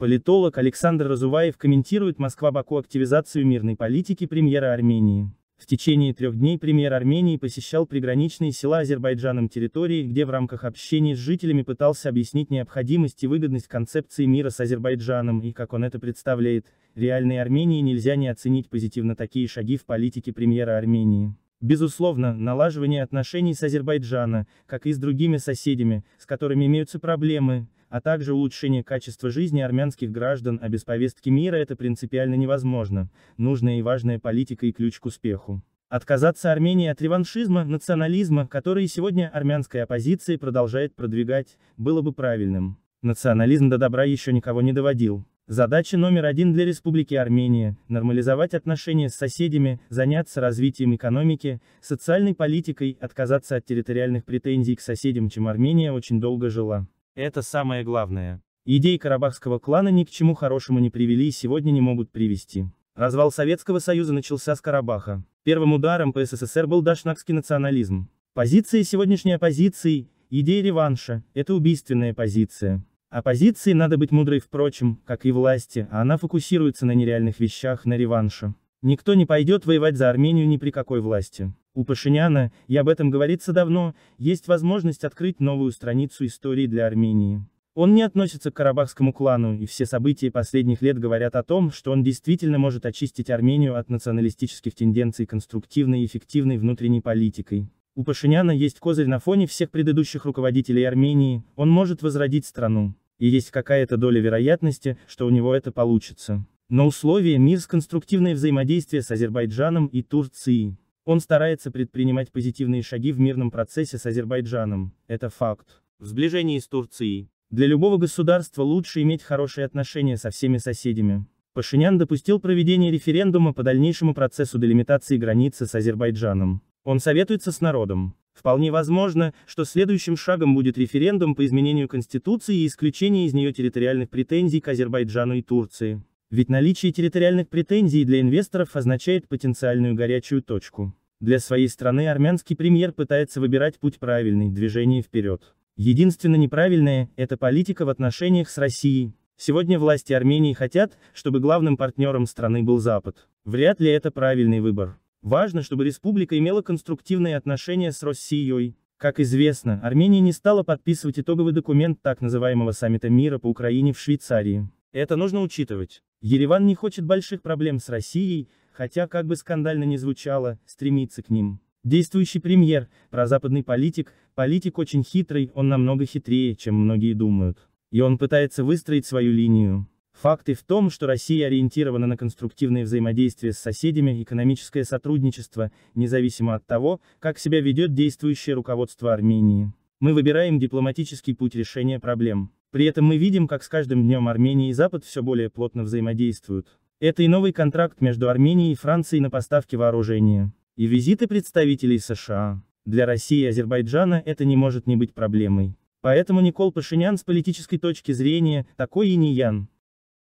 Политолог Александр Разуваев комментирует Москва-Баку активизацию мирной политики премьера Армении. В течение трех дней премьер Армении посещал приграничные села Азербайджаном территории, где в рамках общения с жителями пытался объяснить необходимость и выгодность концепции мира с Азербайджаном и, как он это представляет, реальной Армении нельзя не оценить позитивно такие шаги в политике премьера Армении. Безусловно, налаживание отношений с Азербайджаном, как и с другими соседями, с которыми имеются проблемы, а также улучшение качества жизни армянских граждан, а без повестки мира это принципиально невозможно, нужная и важная политика и ключ к успеху. Отказаться Армении от реваншизма, национализма, которые сегодня армянская оппозиция продолжает продвигать, было бы правильным. Национализм до добра еще никого не доводил. Задача номер один для Республики Армения – нормализовать отношения с соседями, заняться развитием экономики, социальной политикой, отказаться от территориальных претензий к соседям, чем Армения очень долго жила. Это самое главное. Идеи карабахского клана ни к чему хорошему не привели и сегодня не могут привести. Развал Советского Союза начался с Карабаха. Первым ударом по СССР был дашнакский национализм. Позиция сегодняшней оппозиции, идея реванша, это убийственная позиция. Оппозиции надо быть мудрой, впрочем, как и власти, а она фокусируется на нереальных вещах, на реванше. Никто не пойдет воевать за Армению ни при какой власти. У Пашиняна, и об этом говорится давно, есть возможность открыть новую страницу истории для Армении. Он не относится к карабахскому клану, и все события последних лет говорят о том, что он действительно может очистить Армению от националистических тенденций конструктивной и эффективной внутренней политикой. У Пашиняна есть козырь на фоне всех предыдущих руководителей Армении, он может возродить страну. И есть какая-то доля вероятности, что у него это получится. Но условия мир с конструктивное взаимодействие с Азербайджаном и Турцией. Он старается предпринимать позитивные шаги в мирном процессе с Азербайджаном, это факт. В сближении с Турцией. Для любого государства лучше иметь хорошие отношения со всеми соседями. Пашинян допустил проведение референдума по дальнейшему процессу делимитации границы с Азербайджаном. Он советуется с народом. Вполне возможно, что следующим шагом будет референдум по изменению Конституции и исключению из нее территориальных претензий к Азербайджану и Турции. Ведь наличие территориальных претензий для инвесторов означает потенциальную горячую точку. Для своей страны армянский премьер пытается выбирать путь правильный, движение вперед. Единственно неправильное – это политика в отношениях с Россией. Сегодня власти Армении хотят, чтобы главным партнером страны был Запад. Вряд ли это правильный выбор. Важно, чтобы республика имела конструктивные отношения с Россией. Как известно, Армения не стала подписывать итоговый документ так называемого саммита мира по Украине в Швейцарии. Это нужно учитывать. Ереван не хочет больших проблем с Россией, хотя, как бы скандально ни звучало, стремится к ним. Действующий премьер, прозападный политик, политик очень хитрый, он намного хитрее, чем многие думают. И он пытается выстроить свою линию. Факты в том, что Россия ориентирована на конструктивное взаимодействие с соседями, экономическое сотрудничество, независимо от того, как себя ведет действующее руководство Армении. Мы выбираем дипломатический путь решения проблем. При этом мы видим, как с каждым днем Армения и Запад все более плотно взаимодействуют. Это и новый контракт между Арменией и Францией на поставки вооружения, и визиты представителей США. Для России и Азербайджана это не может не быть проблемой. Поэтому Никол Пашинян с политической точки зрения, такой и не Ян.